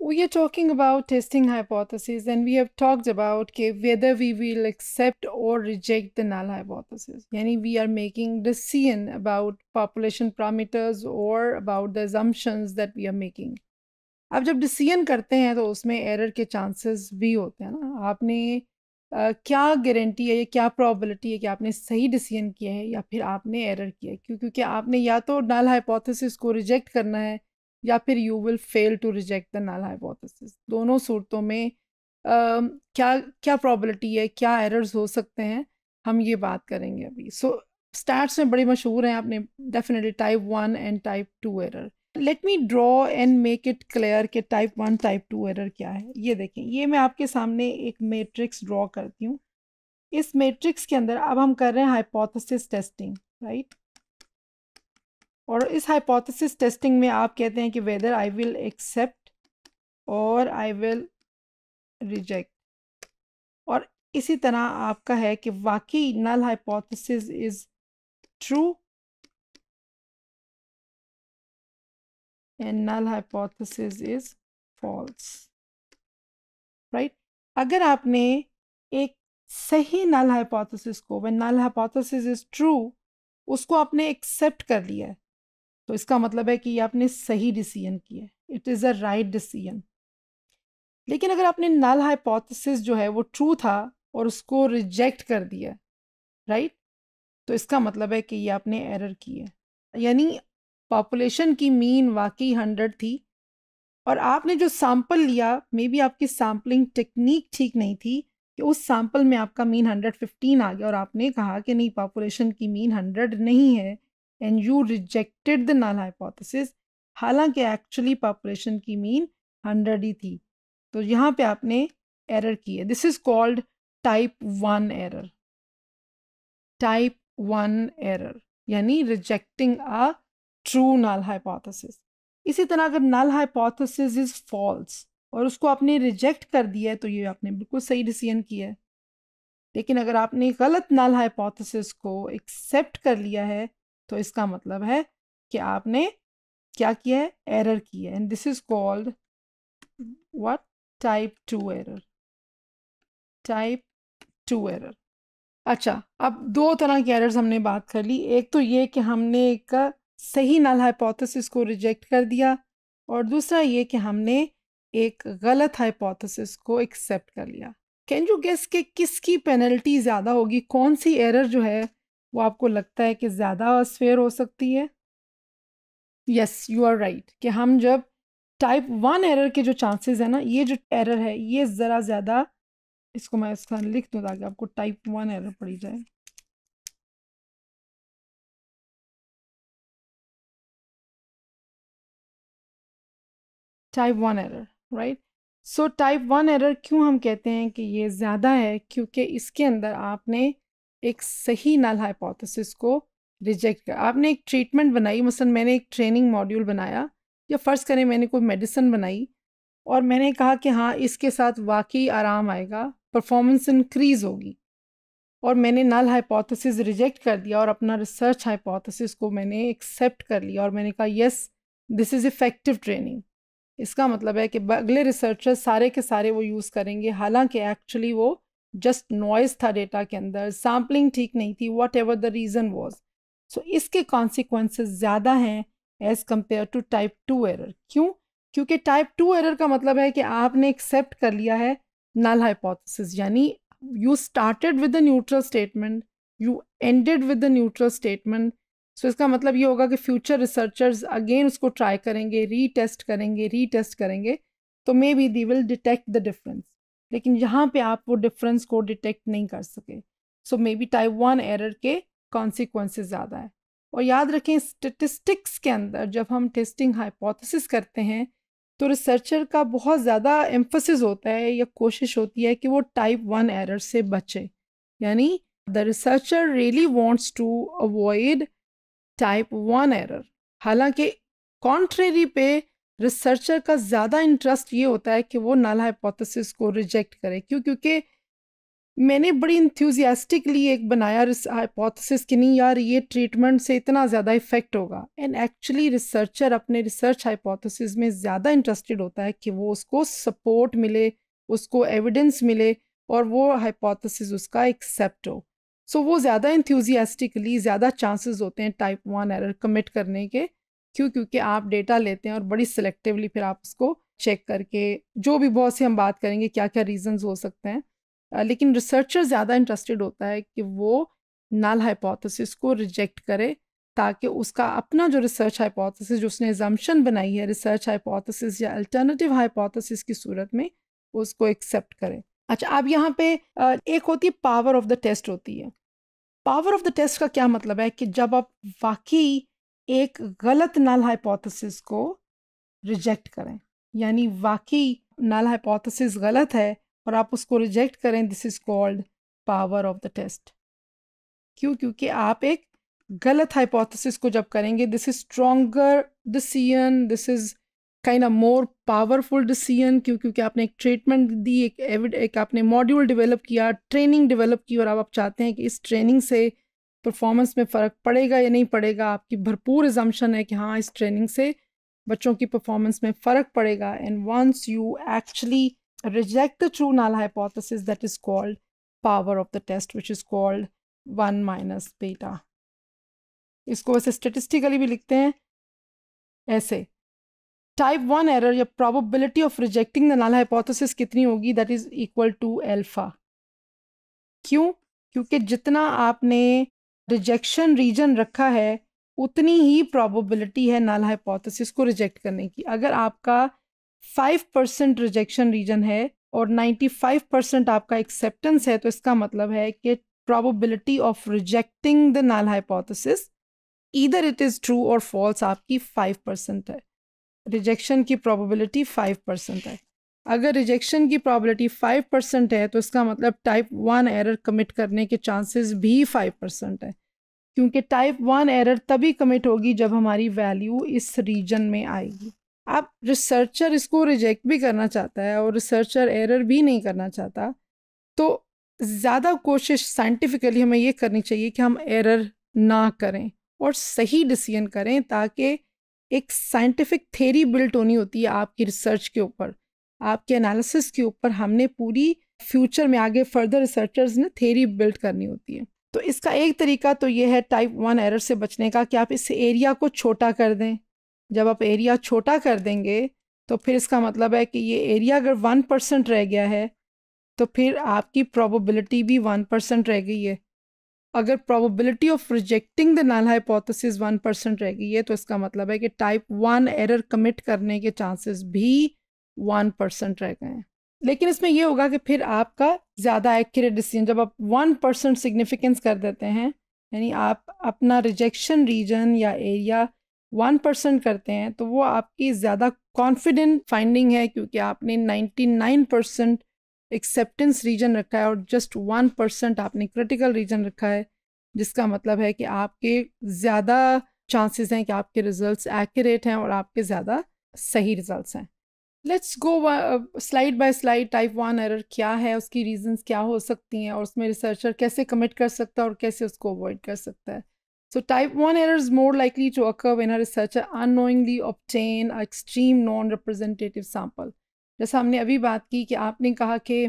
we are talking about testing hypothesis and we have talked about okay, whether we will accept or reject the null hypothesis yani we are making decision about population parameters or about the assumptions that we are making अब जब decision करते हैं तो उसमें error के chances भी होते हैं ना आपने Uh, क्या गारंटी है या क्या प्रॉबिलिटी है कि आपने सही डिसीजन किया है या फिर आपने एरर किया है क्यों क्योंकि आपने या तो नल हाइपोथेसिस को रिजेक्ट करना है या फिर you will fail to reject the null hypothesis दोनों सूरतों में आ, क्या क्या प्रॉबलिटी है क्या एरर्स हो सकते हैं हम ये बात करेंगे अभी सो स्टैट्स में बड़े मशहूर हैं आपने definitely type one and type two error let me draw and make it clear कि type one type two error क्या है ये देखें ये मैं आपके सामने एक मेट्रिक्स ड्रॉ करती हूँ इस मेट्रिक्स के अंदर अब हम कर रहे हैं हाइपोथेसिस टेस्टिंग राइट और इस हाइपोथेसिस टेस्टिंग में आप कहते हैं कि वेदर आई विल एक्सेप्ट और आई विल रिजेक्ट और इसी तरह आपका है कि वाकई null hypothesis is true and null hypothesis is false right अगर आपने एक सही नल हाइपोथेसिस को वे नल हाइपोथेसिस इज ट्रू उसको आपने एक्सेप्ट कर लिया है तो इसका मतलब है कि ये आपने सही डिसीजन किया है it is a right decision लेकिन अगर आपने नल हाइपोथेसिस जो है वो ट्रू था और उसको रिजेक्ट कर दिया राइट तो इसका मतलब है कि ये आपने एरर की है यानी पॉपुलेशन की मीन वाकई हंड्रेड थी और आपने जो सैंपल लिया मे बी आपकी सैम्पलिंग टेक्निक ठीक नहीं थी कि उस सैंपल में आपका मीन हंड्रेड फिफ्टीन आ गया और आपने कहा कि नहीं पॉपुलेशन की मीन हंड्रेड नहीं है and you rejected the null hypothesis हालांकि एक्चुअली पॉपुलेशन की मीन हंड्रेड ही थी तो यहाँ पे आपने एरर की है this is called type one error type one error यानी rejecting a true null hypothesis इसी तरह अगर नल हाइपोथिस इज़ फॉल्स और उसको आपने रिजेक्ट कर दिया है तो ये आपने बिल्कुल सही डिसीजन किया है लेकिन अगर आपने गलत नल हाइपोथिस को एक्सेप्ट कर लिया है तो इसका मतलब है कि आपने क्या किया है एरर की है and this is called what type two error type two error अच्छा अब दो तरह के एरर्स हमने बात कर ली एक तो ये कि हमने एक सही नल हाइपोथेसिस को रिजेक्ट कर दिया और दूसरा ये कि हमने एक गलत हाइपोथेसिस को एक्सेप्ट कर लिया कैन यू गेस के किसकी पेनल्टी ज़्यादा होगी कौन सी एरर जो है वो आपको लगता है कि ज़्यादा असफेयर हो सकती है यस यू आर राइट कि हम जब टाइप वन एरर के जो चांसेस है ना ये जो एरर है ये ज़रा ज़्यादा इसको मैं इसका लिख दूँ ताकि आपको टाइप वन एरर पड़ी जाए type one error right so type one error क्यों हम कहते हैं कि ये ज़्यादा है क्योंकि इसके अंदर आपने एक सही नल हाइपोथेसिस को रिजेक्ट कर आपने एक ट्रीटमेंट बनाई मसलन मैंने एक ट्रेनिंग मॉड्यूल बनाया या फ़र्ज़ करें मैंने कोई मेडिसिन बनाई और मैंने कहा कि हाँ इसके साथ वाकई आराम आएगा परफॉर्मेंस इंक्रीज़ होगी और मैंने नल हाइपोथेसिस रिजेक्ट कर दिया और अपना रिसर्च हाइपोथेसिस को मैंने एक्सेप्ट कर लिया और मैंने कहा yes this is effective training इसका मतलब है कि अगले रिसर्चर सारे के सारे वो यूज़ करेंगे हालांकि एक्चुअली वो जस्ट नॉइज था डेटा के अंदर सैम्पलिंग ठीक नहीं थी whatever the reason was so इसके कॉन्सिक्वेंसेज ज़्यादा हैं as compare to type two error क्यों क्योंकि टाइप टू एरर का मतलब है कि आपने एक्सेप्ट कर लिया है नल हाइपोथेसिस यानी you started with a neutral statement you ended with a neutral statement so इसका मतलब ये होगा कि फ्यूचर रिसर्चर्स अगेन उसको ट्राई करेंगे रीटेस्ट करेंगे रीटेस्ट करेंगे तो maybe they will detect the difference लेकिन यहाँ पे आप वो डिफरेंस को डिटेक्ट नहीं कर सके so maybe type one error के कॉन्सिक्वेंस ज़्यादा है और याद रखें स्टेटिस्टिक्स के अंदर जब हम टेस्टिंग हाइपोथेसिस करते हैं तो रिसर्चर का बहुत ज़्यादा एम्फोसिस होता है या कोशिश होती है कि वो टाइप वन एरर से बचे यानी the researcher really wants to avoid type one error हालांकि कॉन्ट्रेरी पे रिसर्चर का ज़्यादा इंटरेस्ट ये होता है कि वो नाला हाइपोथेसिस को रिजेक्ट करे क्यों क्योंकि मैंने बड़ी इंथ्यूजियास्टिकली एक बनाया हाइपोथेसिस कि नहीं यार ये ट्रीटमेंट से इतना ज़्यादा इफेक्ट होगा एंड एक्चुअली रिसर्चर अपने रिसर्च हाइपोथेसिस में ज़्यादा इंटरेस्टेड होता है कि वो उसको सपोर्ट मिले उसको एविडेंस मिले और वो हाइपोथेसिस उसका एक्सेप्ट हो सो so, वो ज़्यादा इंथ्यूजियास्टिकली ज़्यादा चांसेस होते हैं टाइप वन एरर कमिट करने के क्यों क्योंकि आप डेटा लेते हैं और बड़ी सिलेक्टिवली फिर आप उसको चेक करके जो भी बहुत सी हम बात करेंगे क्या क्या रीजंस हो सकते हैं लेकिन रिसर्चर ज़्यादा इंटरेस्टेड होता है कि वो नल हाइपोथेसिस को रिजेक्ट करे ताकि उसका अपना जो रिसर्च हाइपोथेसिस जो उसने एजम्पन बनाई है रिसर्च हाइपोथेसिस या अल्टरनेटिव हाइपोथेसिस की सूरत में उसको एक्सेप्ट करें अच्छा अब यहाँ पे एक होती है पावर ऑफ द टेस्ट होती है पावर ऑफ द टेस्ट का क्या मतलब है कि जब आप वाकई एक गलत नल हाइपोथेसिस को रिजेक्ट करें यानी वाकई नल हाइपोथेसिस गलत है और आप उसको रिजेक्ट करें this is called power of the test क्यों क्योंकि आप एक गलत हाइपोथेसिस को जब करेंगे this is stronger decision this is kind of more powerful decision क्यों क्योंकि आपने एक ट्रीटमेंट दी एक एविड एक आपने मॉड्यूल डेवलप किया ट्रेनिंग डेवलप की और अब आप चाहते हैं कि इस ट्रेनिंग से परफॉर्मेंस में फ़र्क पड़ेगा या नहीं पड़ेगा आपकी भरपूर एजम्पन है कि हाँ इस ट्रेनिंग से बच्चों की परफॉर्मेंस में फ़र्क पड़ेगा and once you actually reject the true null hypothesis that is called power of the test which is called one minus beta इसको वैसे स्टेटिस्टिकली भी लिखते हैं ऐसे टाइप वन एरर या probability of rejecting the null hypothesis कितनी होगी that is equal to alpha क्यों क्योंकि जितना आपने रिजेक्शन रीजन रखा है उतनी ही प्रोबेबिलिटी है नल हाइपोथेसिस को रिजेक्ट करने की अगर आपका फाइव परसेंट रिजेक्शन रीजन है और नाइन्टी फाइव परसेंट आपका एक्सेप्टेंस है तो इसका मतलब है कि probability of rejecting the null hypothesis either it is true और फॉल्स आपकी फाइव परसेंट है रिजेक्शन की प्रोबेबिलिटी फाइव परसेंट है अगर रिजेक्शन की प्रॉबिलिटी फाइव परसेंट है तो इसका मतलब टाइप वन एरर कमिट करने के चांसेस भी फाइव परसेंट है क्योंकि टाइप वन एरर तभी कमिट होगी जब हमारी वैल्यू इस रीजन में आएगी अब रिसर्चर इसको रिजेक्ट भी करना चाहता है और रिसर्चर एरर भी नहीं करना चाहता तो ज़्यादा कोशिश साइंटिफिकली हमें ये करनी चाहिए कि हम एरर ना करें और सही डिसीजन करें ताकि एक साइंटिफिक थेरी बिल्ट होनी होती है आपकी रिसर्च के ऊपर आपके एनालिसिस के ऊपर हमने पूरी फ्यूचर में आगे फर्दर रिसर्चर्स ने थेरी बिल्ड करनी होती है तो इसका एक तरीका तो ये है टाइप वन एरर से बचने का कि आप इस एरिया को छोटा कर दें जब आप एरिया छोटा कर देंगे तो फिर इसका मतलब है कि ये एरिया अगर वन परसेंट रह गया है तो फिर आपकी प्रोबेबिलिटी भी वन परसेंट रह गई है अगर probability of rejecting the null hypothesis one percent रह गई है तो इसका मतलब है कि टाइप वन एरर कमिट करने के चांसेस भी वन परसेंट रह गए हैं लेकिन इसमें यह होगा कि फिर आपका ज़्यादा एक्यूरेट डिसीजन जब आप वन परसेंट सिग्निफिकेंस कर देते हैं यानी आप अपना रिजेक्शन रीजन या एरिया वन परसेंट करते हैं तो वो आपकी ज़्यादा कॉन्फिडेंट फाइंडिंग है क्योंकि आपने ninety nine percent acceptance region रखा है और जस्ट वन परसेंट आपने क्रिटिकल रीजन रखा है जिसका मतलब है कि आपके ज़्यादा चांसेस हैं कि आपके रिजल्ट्स एक्यूरेट हैं और आपके ज़्यादा सही रिजल्ट्स हैं let's go slide by slide type one error क्या है उसकी रीजंस क्या हो सकती हैं और उसमें रिसर्चर कैसे कमिट कर सकता है और कैसे उसको अवॉइड कर सकता है so type one error is more likely to occur when a researcher unknowingly obtain a extreme non-representative जैसा हमने अभी बात की कि आपने कहा कि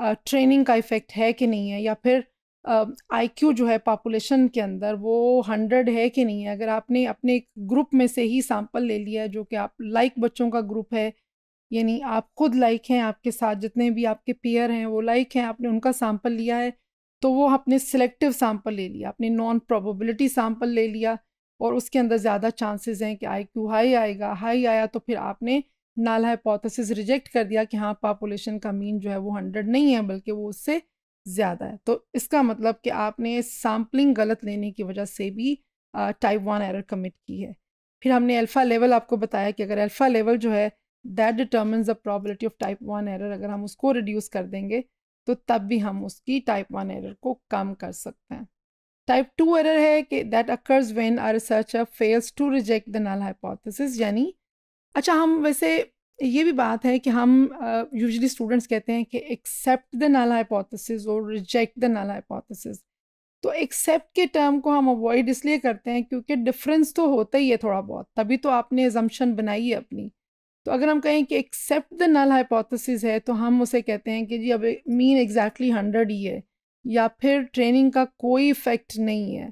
ट्रेनिंग uh, का इफ़ेक्ट है कि नहीं है या फिर आई uh, जो है पॉपुलेशन के अंदर वो हंड्रेड है कि नहीं है अगर आपने अपने ग्रुप में से ही सैम्पल ले लिया जो कि आप लाइक like बच्चों का ग्रुप है यानी आप खुद लाइक हैं आपके साथ जितने भी आपके पेयर हैं वो लाइक हैं आपने उनका सैम्पल लिया है तो वो आपने सिलेक्टिव सैम्पल ले लिया अपने नॉन प्रोबेबिलिटी सैम्पल ले लिया और उसके अंदर ज़्यादा चांसेस हैं कि आई क्यू हाई आएगा हाई आया तो फिर आपने नाल हाइपोथेसिस रिजेक्ट कर दिया कि हाँ पॉपुलेशन का मीन जो है वो हंड्रेड नहीं है बल्कि वो उससे ज़्यादा है तो इसका मतलब कि आपने सैम्पलिंग गलत लेने की वजह से भी टाइप वन एरर कमिट की है फिर हमने अल्फ़ा लेवल आपको बताया कि अगर अल्फ़ा लेवल जो है that determine the probability of type one error अगर हम उसको रिड्यूस कर देंगे तो तब भी हम उसकी टाइप वन एरर को कम कर सकते हैं टाइप टू एरर है कि that occurs research a researcher fails to reject the null hypothesis यानी अच्छा हम वैसे ये भी बात है कि हम यूजली uh, स्टूडेंट्स कहते हैं कि एक्सेप्ट द नल हाइपोथेसिस और रिजेक्ट द नल हाइपोथेसिस तो एक्सेप्ट के टर्म को हम अवॉइड इसलिए करते हैं क्योंकि डिफरेंस तो होता ही है थोड़ा बहुत तभी तो आपने एजम्पन बनाई है अपनी तो अगर हम कहें कि एक्सेप्ट द नल हाइपोथेसिस है तो हम उसे कहते हैं कि जी अब मीन एग्जैक्टली हंड्रेड ही है या फिर ट्रेनिंग का कोई इफ़ेक्ट नहीं है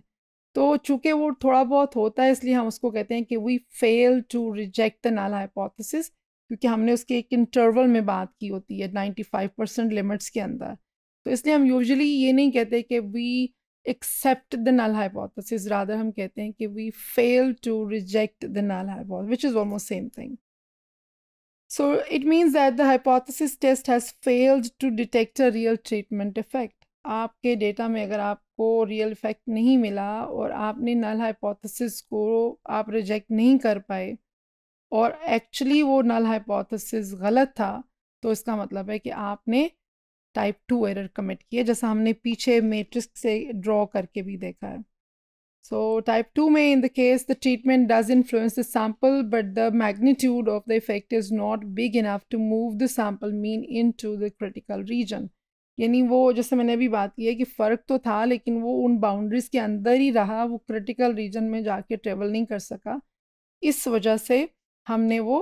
तो चूंकि वो थोड़ा बहुत होता है इसलिए हम उसको कहते हैं कि we fail to reject the null hypothesis क्योंकि हमने उसके एक इंटरवल में बात की होती है फाइव परसेंट लिमिट्स के अंदर तो इसलिए हम यूजली ये नहीं कहते कि we accept the null hypothesis rather हम कहते हैं कि we fail to reject the null hypothesis which is almost same thing So it means that the hypothesis test has failed to detect a real treatment effect. आपके data में अगर आपको real effect नहीं मिला और आपने नल हाइपोथेसिस को आप रिजेक्ट नहीं कर पाए और एक्चुअली वो नल हाइपोथेसिस गलत था तो इसका मतलब है कि आपने टाइप टू एरर कमिट किया जैसा हमने पीछे मैट्रिक्स से ड्रॉ करके भी देखा है So type 2 may in the case the treatment does influence the sample but the magnitude of the effect is not big enough to move the sample mean into the critical region. यानी वो जैसे मैंने अभी बात की है कि फ़र्क तो था लेकिन वो उन बाउंड्रीज़ के अंदर ही रहा वो क्रिटिकल रीजन में जाके ट्रेवल नहीं कर सका इस वजह से हमने वो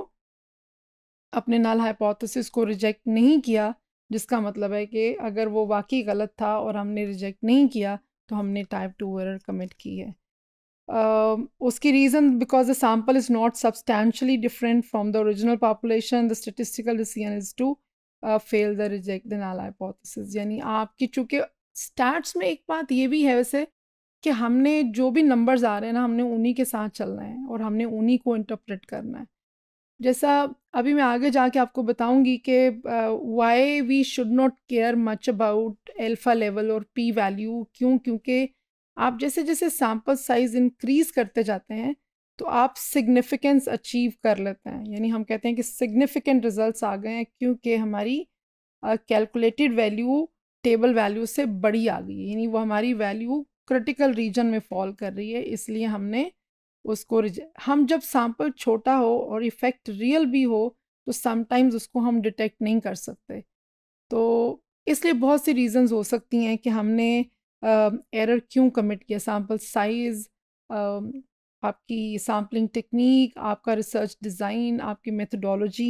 अपने नाल हाइपोथेसिस को रिजेक्ट नहीं किया जिसका मतलब है कि अगर वो वाकई गलत था और हमने रिजेक्ट नहीं किया तो हमने टाइप टू एरर कमिट की है uh, उसकी reason because the sample is not substantially different from the original population the statistical decision is to fail the reject the null यानी आपकी चूँकि स्टैट्स में एक बात ये भी है वैसे कि हमने जो भी नंबर्स आ रहे हैं ना हमने उन्हीं के साथ चलना है और हमने उन्हीं को इंटरप्रेट करना है जैसा अभी मैं आगे जाके आपको बताऊंगी कि why we should not care much about alpha level और पी वैल्यू क्यों क्योंकि आप जैसे जैसे सैम्पल साइज इंक्रीज करते जाते हैं तो आप सिग्निफिकेंस अचीव कर लेते हैं यानी हम कहते हैं कि सिग्निफिकेंट रिजल्ट्स आ गए हैं क्योंकि हमारी कैलकुलेटेड वैल्यू टेबल वैल्यू से बड़ी आ गई यानी वो हमारी वैल्यू क्रिटिकल रीजन में फॉल कर रही है इसलिए हमने उसको हम जब सैंपल छोटा हो और इफ़ेक्ट रियल भी हो तो समटाइम्स उसको हम डिटेक्ट नहीं कर सकते तो इसलिए बहुत सी रीजंस हो सकती हैं कि हमने एरर क्यों कमिट किया सैम्पल साइज़ आपकी सैम्पलिंग टेक्निक आपका रिसर्च डिज़ाइन आपकी मेथडोलॉजी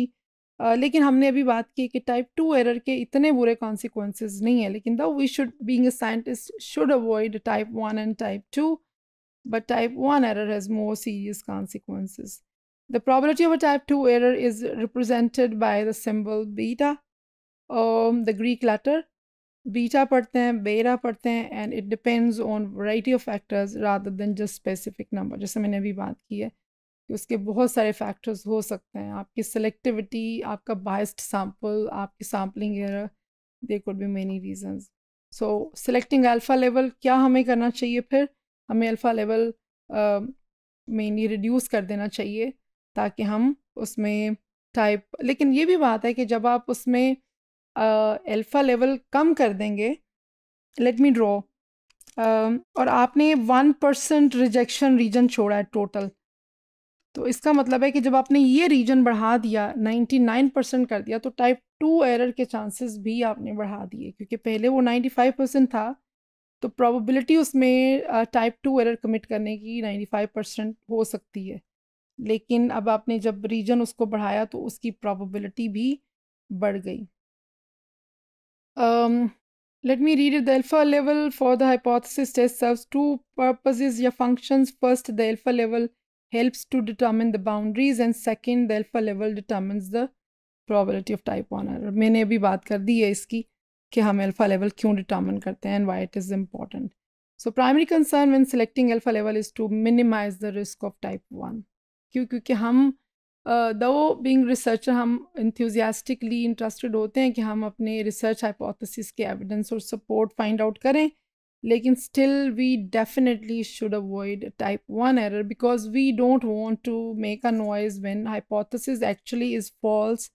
लेकिन हमने अभी बात की कि टाइप टू एरर के इतने बुरे कॉन्सिक्वेंसेज नहीं है लेकिन though we should being a scientist should avoid type one and type two but type 1 error has more serious consequences. The probability of a type 2 error is represented by the symbol beta, um, the Greek letter. Beta padhte hain, beta padhte hain, and it depends on variety of factors rather than just specific number. Just I have बात की है उसके बहुत सारे factors हो सकते हैं आपकी सेलेक्टिविटी आपका बाइस्ड सैंपल आपकी sampling error there could be many reasons so selecting alpha level क्या हमें करना चाहिए फिर हमें अल्फ़ा लेवल मेनली रिड्यूस कर देना चाहिए ताकि हम उसमें टाइप लेकिन ये भी बात है कि जब आप उसमें अल्फ़ा लेवल कम कर देंगे लेट मी ड्रॉ और आपने वन परसेंट रिजेक्शन रीजन छोड़ा है टोटल तो इसका मतलब है कि जब आपने ये रीजन बढ़ा दिया नाइन्टी नाइन परसेंट कर दिया तो टाइप टू एरर के चांसेस भी आपने बढ़ा दिए क्योंकि पहले वो नाइन्टी फाइव परसेंट था तो प्रॉबिलिटी उसमें टाइप टू एरर कमिट करने की नाइन्टी फाइव परसेंट हो सकती है लेकिन अब आपने जब रीजन उसको बढ़ाया तो उसकी प्रॉबिलिटी भी बढ़ गई let me read the alpha level for the hypothesis test serves two purposes या function first the alpha level helps to determine the boundaries and second the alpha level determine the probability of type one मैंने अभी बात कर दी है इसकी कि हम alpha level क्यों डिटर्मिन करते हैं and why it is important so primary concern when selecting alpha level is to minimize the risk of type one क्यों क्योंकि हम दो बींग रिसर्चर हम इंथ्यूजियास्टिकली इंटरेस्टेड होते हैं कि हम अपने रिसर्च हाइपोथेसिस के एविडेंस और सपोर्ट फाइंड आउट करें लेकिन still we definitely should avoid type one error because we don't want to make a noise when hypothesis actually is false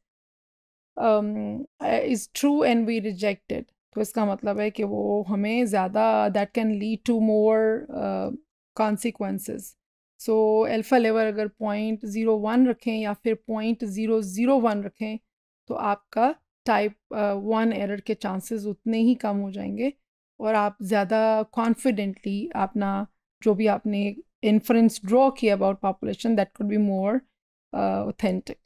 is true and we rejected तो इसका मतलब है कि वो हमें ज़्यादा that can lead to more consequences so alpha level अगर point zero one रखें या फिर पॉइंट ज़ीरो ज़ीरो वन रखें तो आपका टाइप वन एरर के चांसेस उतने ही कम हो जाएंगे और आप ज़्यादा कॉन्फिडेंटली अपना जो भी आपने इन्फ्रेंस ड्रॉ किया about population that could be more authentic